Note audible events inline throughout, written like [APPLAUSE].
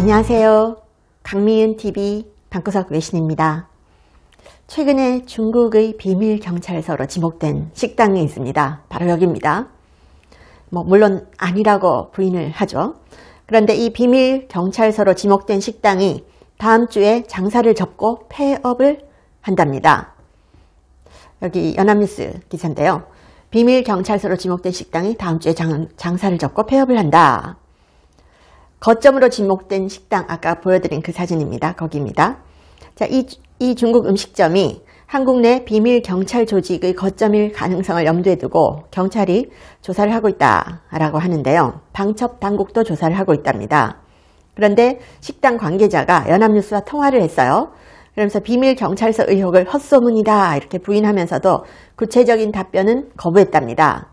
안녕하세요. 강미은TV 방구석 외신입니다. 최근에 중국의 비밀경찰서로 지목된 식당이 있습니다. 바로 여기입니다. 뭐 물론 아니라고 부인을 하죠. 그런데 이 비밀경찰서로 지목된 식당이 다음 주에 장사를 접고 폐업을 한답니다. 여기 연합뉴스 기사인데요. 비밀경찰서로 지목된 식당이 다음 주에 장, 장사를 접고 폐업을 한다. 거점으로 지목된 식당 아까 보여드린 그 사진입니다. 거기입니다. 자, 이, 이 중국 음식점이 한국 내 비밀 경찰 조직의 거점일 가능성을 염두에 두고 경찰이 조사를 하고 있다라고 하는데요. 방첩 당국도 조사를 하고 있답니다. 그런데 식당 관계자가 연합뉴스와 통화를 했어요. 그러면서 비밀 경찰서 의혹을 헛소문이다 이렇게 부인하면서도 구체적인 답변은 거부했답니다.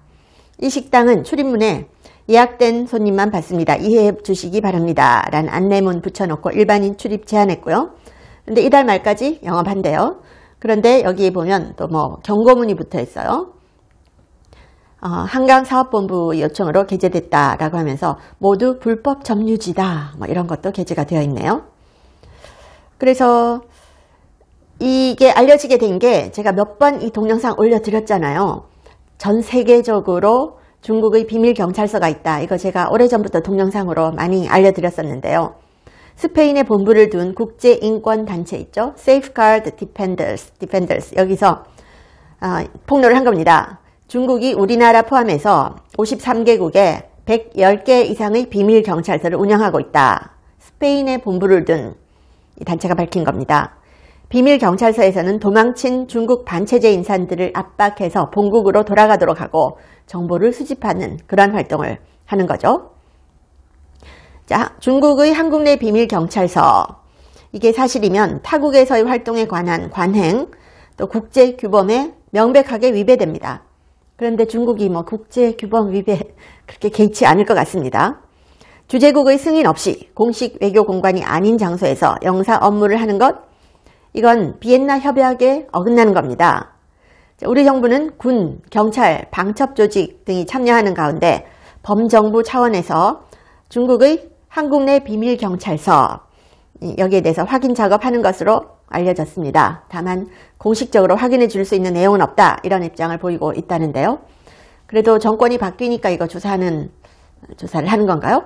이 식당은 출입문에 예약된 손님만 받습니다. 이해해 주시기 바랍니다. 라는 안내문 붙여놓고 일반인 출입 제한했고요. 근데 이달 말까지 영업한대요. 그런데 여기에 보면 또 뭐 경고문이 붙어 있어요. 어, 한강사업본부 요청으로 게재됐다라고 하면서 모두 불법 점유지다 뭐 이런 것도 게재가 되어 있네요. 그래서 이게 알려지게 된 게 제가 몇 번 이 동영상 올려드렸잖아요. 전 세계적으로 중국의 비밀 경찰서가 있다. 이거 제가 오래전부터 동영상으로 많이 알려드렸었는데요. 스페인의 본부를 둔 국제인권단체 있죠. Safeguard Defenders, Defenders. 여기서 어, 폭로를 한 겁니다. 중국이 우리나라 포함해서 53개국에 110개 이상의 비밀 경찰서를 운영하고 있다. 스페인의 본부를 둔 이 단체가 밝힌 겁니다. 비밀 경찰서에서는 도망친 중국 반체제 인사들을 압박해서 본국으로 돌아가도록 하고 정보를 수집하는 그런 활동을 하는 거죠. 자, 중국의 한국 내 비밀 경찰서. 이게 사실이면 타국에서의 활동에 관한 관행, 또 국제 규범에 명백하게 위배됩니다. 그런데 중국이 뭐 국제 규범 위배 그렇게 개의치 않을 것 같습니다. 주재국의 승인 없이 공식 외교 공간이 아닌 장소에서 영사 업무를 하는 것 이건 비엔나 협약에 어긋나는 겁니다. 우리 정부는 군, 경찰, 방첩조직 등이 참여하는 가운데 범정부 차원에서 중국의 한국 내 비밀경찰서 여기에 대해서 확인 작업하는 것으로 알려졌습니다. 다만 공식적으로 확인해 줄 수 있는 내용은 없다 이런 입장을 보이고 있다는데요. 그래도 정권이 바뀌니까 이거 조사하는 조사를 하는 건가요?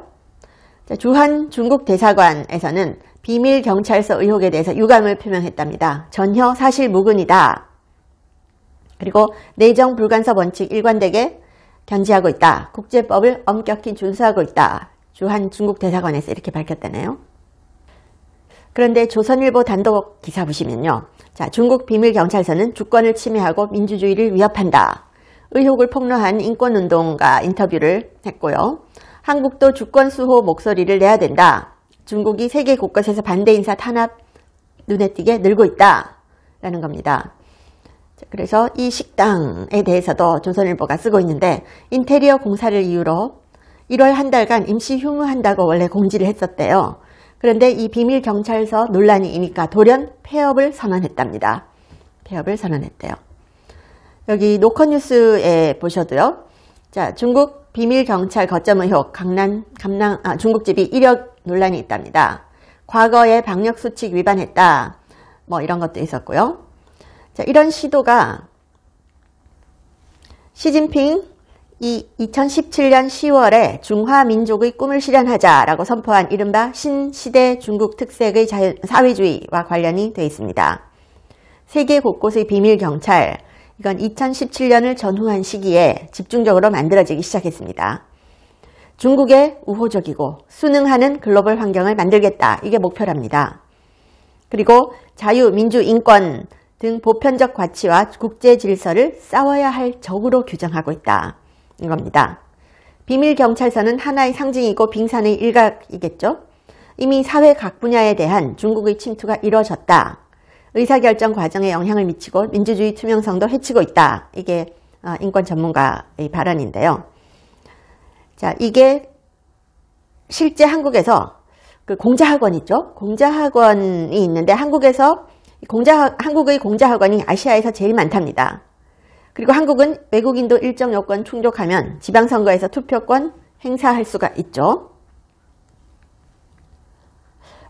주한 중국 대사관에서는 비밀 경찰서 의혹에 대해서 유감을 표명했답니다. 전혀 사실 무근이다. 그리고 내정 불간섭 원칙 일관되게 견지하고 있다. 국제법을 엄격히 준수하고 있다. 주한 중국 대사관에서 이렇게 밝혔다네요. 그런데 조선일보 단독 기사 보시면요. 자, 중국 비밀경찰서는 주권을 침해하고 민주주의를 위협한다. 의혹을 폭로한 인권운동가 인터뷰를 했고요. 한국도 주권수호 목소리를 내야 된다. 중국이 세계 곳곳에서 반대 인사 탄압 눈에 띄게 늘고 있다. 라는 겁니다. 그래서 이 식당에 대해서도 조선일보가 쓰고 있는데 인테리어 공사를 이유로 1월 한 달간 임시 휴무한다고 원래 공지를 했었대요. 그런데 이 비밀 경찰서 논란이 이니까 돌연 폐업을 선언했답니다. 폐업을 선언했대요. 여기 노컷뉴스에 보셔도요. 자, 중국 비밀 경찰 거점 의혹 강남 강남 아, 중국집이 이력 논란이 있답니다. 과거에 방역 수칙 위반했다. 뭐 이런 것도 있었고요. 자, 이런 시도가 시진핑 이 2017년 10월에 중화민족의 꿈을 실현하자라고 선포한 이른바 신시대 중국 특색의 자유, 사회주의와 관련이 되어 있습니다. 세계 곳곳의 비밀 경찰, 이건 2017년을 전후한 시기에 집중적으로 만들어지기 시작했습니다. 중국의 우호적이고 순응하는 글로벌 환경을 만들겠다. 이게 목표랍니다. 그리고 자유, 민주, 인권 등 보편적 가치와 국제 질서를 싸워야 할 적으로 규정하고 있다. 이겁니다. 비밀 경찰서는 하나의 상징이고 빙산의 일각이겠죠. 이미 사회 각 분야에 대한 중국의 침투가 이뤄졌다. 의사결정 과정에 영향을 미치고 민주주의 투명성도 해치고 있다. 이게 어, 인권 전문가의 발언인데요. 자, 이게 실제 한국에서 그 공자학원 있죠? 공자학원이 있는데 한국에서 공자 한국의 공자학원이 아시아에서 제일 많답니다. 그리고 한국은 외국인도 일정 요건 충족하면 지방선거에서 투표권 행사할 수가 있죠.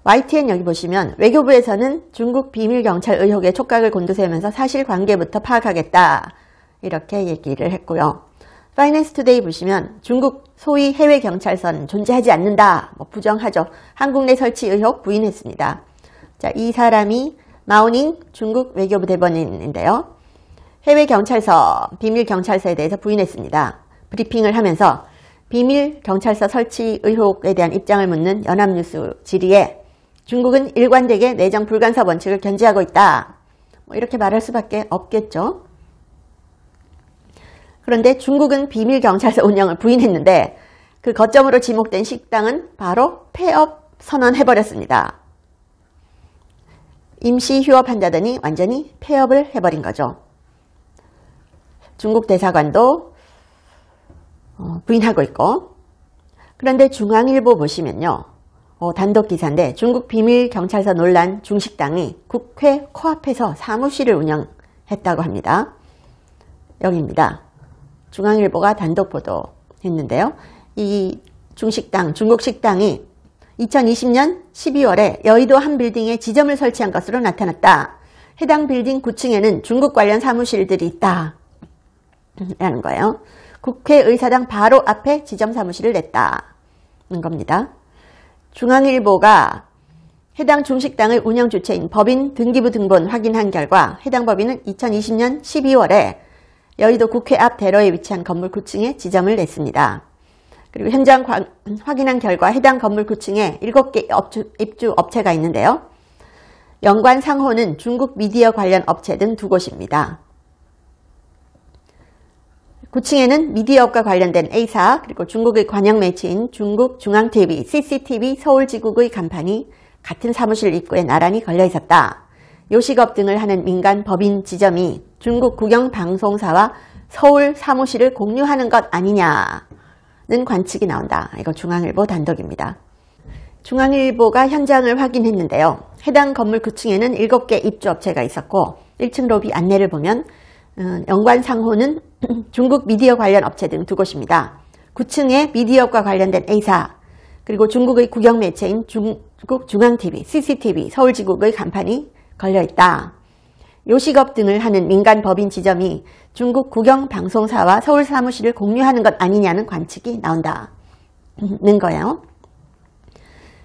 YTN 여기 보시면 외교부에서는 중국 비밀경찰 의혹의 촉각을 곤두세우면서 사실관계부터 파악하겠다 이렇게 얘기를 했고요. 파이낸스 투데이 보시면 중국 소위 해외 경찰선 존재하지 않는다 뭐 부정하죠. 한국 내 설치 의혹 부인했습니다. 자, 이 사람이 마오닝 중국 외교부 대변인인데요. 해외 경찰서 비밀 경찰서에 대해서 부인했습니다. 브리핑을 하면서 비밀 경찰서 설치 의혹에 대한 입장을 묻는 연합뉴스 질의에 중국은 일관되게 내정 불간사 원칙을 견지하고 있다. 뭐 이렇게 말할 수밖에 없겠죠. 그런데 중국은 비밀 경찰서 운영을 부인했는데 그 거점으로 지목된 식당은 바로 폐업 선언해버렸습니다. 임시 휴업 한다더니 완전히 폐업을 해버린 거죠. 중국 대사관도 어, 부인하고 있고 그런데 중앙일보 보시면요. 어, 단독 기사인데 중국 비밀 경찰서 논란 중식당이 국회 코앞에서 사무실을 운영했다고 합니다. 여기입니다. 중앙일보가 단독 보도했는데요. 이 중식당, 중국 식당이 2020년 12월에 여의도 한 빌딩에 지점을 설치한 것으로 나타났다. 해당 빌딩 9층에는 중국 관련 사무실들이 있다. 라는 거예요. 국회의사당 바로 앞에 지점 사무실을 냈다는 겁니다. 중앙일보가 해당 중식당의 운영 주체인 법인 등기부 등본 확인한 결과 해당 법인은 2020년 12월에 여의도 국회 앞 대로에 위치한 건물 9층에 지점을 냈습니다. 그리고 현장 확인한 결과 해당 건물 9층에 7개 업주, 입주 업체가 있는데요. 연관 상호는 중국 미디어 관련 업체 등 두 곳입니다. 9층에는 미디어업과 관련된 A사 그리고 중국의 관영 매체인 중국중앙TV, CCTV 서울지국의 간판이 같은 사무실 입구에 나란히 걸려 있었다. 요식업 등을 하는 민간 법인 지점이 중국 국영방송사와 서울 사무실을 공유하는 것 아니냐는 관측이 나온다. 이거 중앙일보 단독입니다. 중앙일보가 현장을 확인했는데요. 해당 건물 9층에는 7개 입주업체가 있었고 1층 로비 안내를 보면 어, 연관상호는 [CLEARS THROAT] 중국 미디어 관련 업체 등 두 곳입니다. 9층에 미디어과 관련된 A사, 그리고 중국의 국영 매체인 중국 중앙TV, CCTV, 서울지국의 간판이 걸려있다. 요식업 등을 하는 민간 법인 지점이 중국 국영 방송사와 서울 사무실을 공유하는 것 아니냐는 관측이 나온다는 [CLEARS THROAT] 거예요.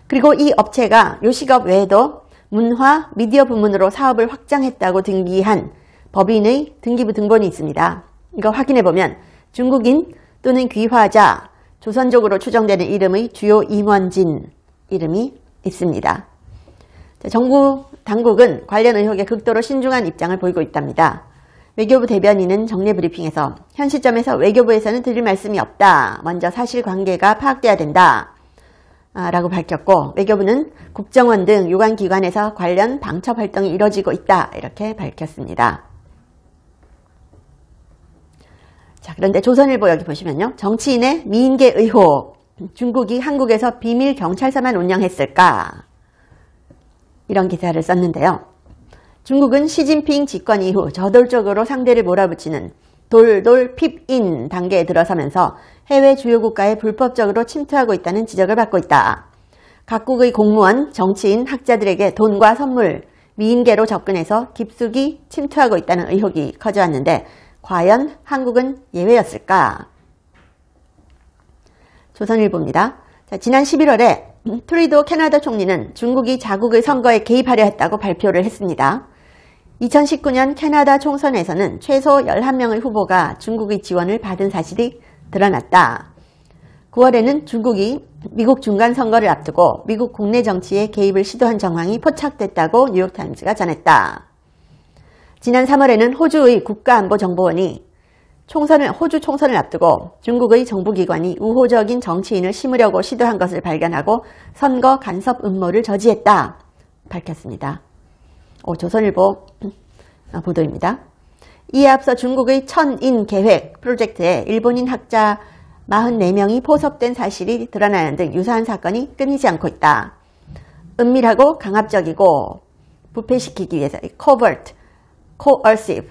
그리고 이 업체가 요식업 외에도 문화, 미디어 부문으로 사업을 확장했다고 등기한 법인의 등기부 등본이 있습니다. 이거 확인해보면 중국인 또는 귀화자, 조선적으로 추정되는 이름의 주요 임원진 이름이 있습니다. 정부 당국은 관련 의혹에 극도로 신중한 입장을 보이고 있답니다. 외교부 대변인은 정례 브리핑에서 현 시점에서 외교부에서는 드릴 말씀이 없다. 먼저 사실관계가 파악돼야 된다. 아, 라고 밝혔고 외교부는 국정원 등 유관기관에서 관련 방첩 활동이 이뤄지고 있다. 이렇게 밝혔습니다. 자, 그런데 조선일보 여기 보시면요. 정치인의 미인계 의혹. 중국이 한국에서 비밀 경찰서만 운영했을까? 이런 기사를 썼는데요. 중국은 시진핑 집권 이후 저돌적으로 상대를 몰아붙이는 돌돌 핍인 단계에 들어서면서 해외 주요 국가에 불법적으로 침투하고 있다는 지적을 받고 있다. 각국의 공무원, 정치인, 학자들에게 돈과 선물, 미인계로 접근해서 깊숙이 침투하고 있다는 의혹이 커져왔는데 과연 한국은 예외였을까? 조선일보입니다. 자, 지난 11월에 [CLEARS THROAT] 트리도 캐나다 총리는 중국이 자국의 선거에 개입하려 했다고 발표를 했습니다. 2019년 캐나다 총선에서는 최소 11명의 후보가 중국의 지원을 받은 사실이 드러났다. 9월에는 중국이 미국 중간 선거를 앞두고 미국 국내 정치에 개입을 시도한 정황이 포착됐다고 뉴욕타임즈가 전했다. 지난 3월에는 호주의 국가안보정보원이 총선을, 호주 총선을 앞두고 중국의 정부기관이 우호적인 정치인을 심으려고 시도한 것을 발견하고 선거 간섭 음모를 저지했다 밝혔습니다. 오, 조선일보 [CLEARS THROAT] 보도입니다. 이에 앞서 중국의 천인 계획 프로젝트에 일본인 학자 44명이 포섭된 사실이 드러나는 등 유사한 사건이 끊이지 않고 있다. 은밀하고 강압적이고 부패시키기 위해서 c o v e coercive,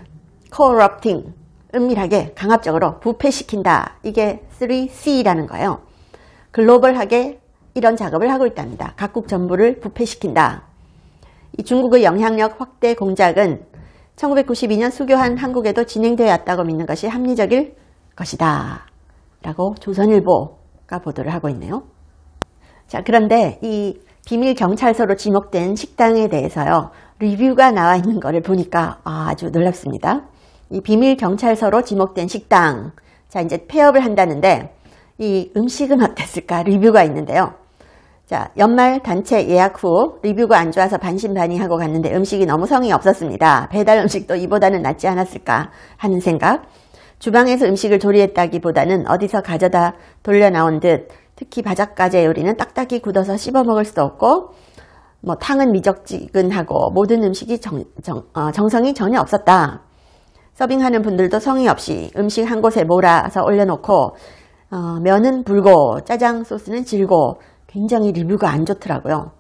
corrupting 은밀하게 강압적으로 부패시킨다 이게 3C라는 거예요 글로벌하게 이런 작업을 하고 있답니다 각국 전부를 부패시킨다 이 중국의 영향력 확대 공작은 1992년 수교한 한국에도 진행되었다고 믿는 것이 합리적일 것이다 라고 조선일보가 보도를 하고 있네요 자 그런데 이 비밀경찰서로 지목된 식당에 대해서요 리뷰가 나와 있는 거를 보니까 아, 아주 놀랍습니다. 이 비밀 경찰서로 지목된 식당. 자, 이제 폐업을 한다는데 이 음식은 어땠을까 리뷰가 있는데요. 자, 연말 단체 예약 후 리뷰가 안 좋아서 반신반의하고 갔는데 음식이 너무 성의 없었습니다. 배달 음식도 이보다는 낫지 않았을까 하는 생각. 주방에서 음식을 조리했다기보다는 어디서 가져다 돌려 나온 듯 특히 바삭가재 요리는 딱딱히 굳어서 씹어 먹을 수도 없고 뭐 탕은 미적지근하고 모든 음식이 정, 정, 어, 정성이 전혀 없었다. 서빙하는 분들도 성의 없이 음식 한 곳에 몰아서 올려놓고 어, 면은 불고 짜장 소스는 질고 굉장히 리뷰가 안 좋더라고요.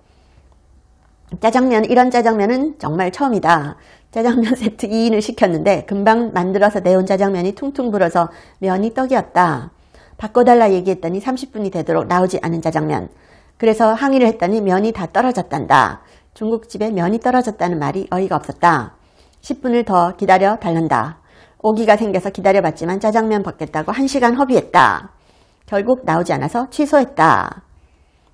짜장면 이런 짜장면은 정말 처음이다. 짜장면 [LAUGHS] 세트 2인을 시켰는데 금방 만들어서 내온 짜장면이 퉁퉁 불어서 면이 떡이었다. 바꿔달라 얘기했더니 30분이 되도록 나오지 않은 짜장면. 그래서 항의를 했더니 면이 다 떨어졌단다. 중국집에 면이 떨어졌다는 말이 어이가 없었다. 10분을 더 기다려 달란다. 오기가 생겨서 기다려봤지만 짜장면 받겠다고 1시간 허비했다. 결국 나오지 않아서 취소했다.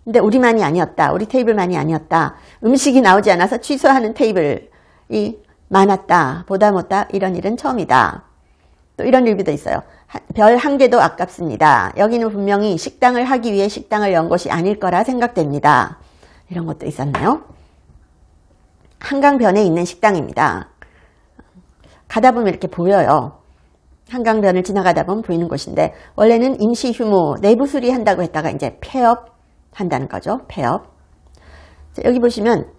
근데 우리만이 아니었다. 우리 테이블만이 아니었다. 음식이 나오지 않아서 취소하는 테이블이 많았다. 보다 못다 이런 일은 처음이다. 또 이런 일뷰도 있어요. 별 한 개도 아깝습니다. 여기는 분명히 식당을 하기 위해 식당을 연 것이 아닐 거라 생각됩니다. 이런 것도 있었나요? 한강변에 있는 식당입니다. 가다 보면 이렇게 보여요. 한강변을 지나가다 보면 보이는 곳인데 원래는 임시 휴무, 내부 수리한다고 했다가 이제 폐업 한다는 거죠. 폐업. 여기 보시면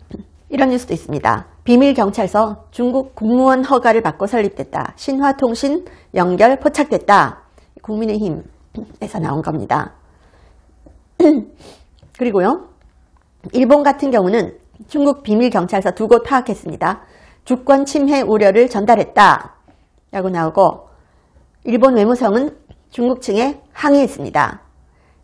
이런 뉴스도 있습니다. 비밀경찰서 중국 국무원 허가를 받고 설립됐다. 신화통신 연결 포착됐다. 국민의힘에서 나온 겁니다. [CLEARS THROAT] 그리고요. 일본 같은 경우는 중국 비밀경찰서 두 곳 파악했습니다. 주권 침해 우려를 전달했다. 라고 나오고 일본 외무성은 중국 측에 항의했습니다.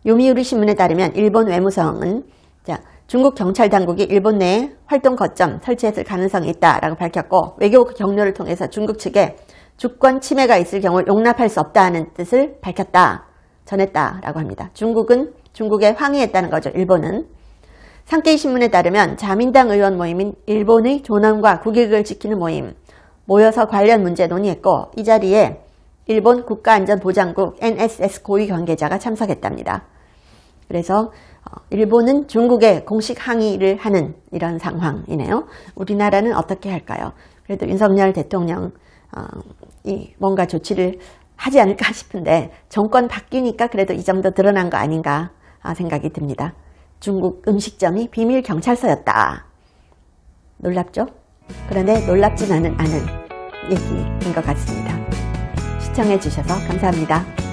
요미우리 신문에 따르면 일본 외무성은 자, 중국 경찰 당국이 일본 내에 활동 거점 설치했을 가능성이 있다라고 밝혔고 외교 경로를 통해서 중국 측에 주권 침해가 있을 경우 용납할 수 없다는 뜻을 밝혔다 전했다라고 합니다. 중국은 중국에 항의했다는 거죠. 일본은 상케이 신문에 따르면 자민당 의원 모임인 일본의 존엄과 국익을 지키는 모임 모여서 관련 문제 논의했고 이 자리에 일본 국가안전보장국 NSS 고위 관계자가 참석했답니다. 그래서 일본은 중국에 공식 항의를 하는 이런 상황이네요. 우리나라는 어떻게 할까요? 그래도 윤석열 대통령이 어, 뭔가 조치를 하지 않을까 [LAUGHS] 싶은데 정권 바뀌니까 그래도 이점도 드러난 거 아닌가 아, 생각이 듭니다. 중국 음식점이 비밀 경찰서였다. 놀랍죠? 그런데 놀랍지만 않은 얘기인 것 같습니다. 시청해 주셔서 감사합니다.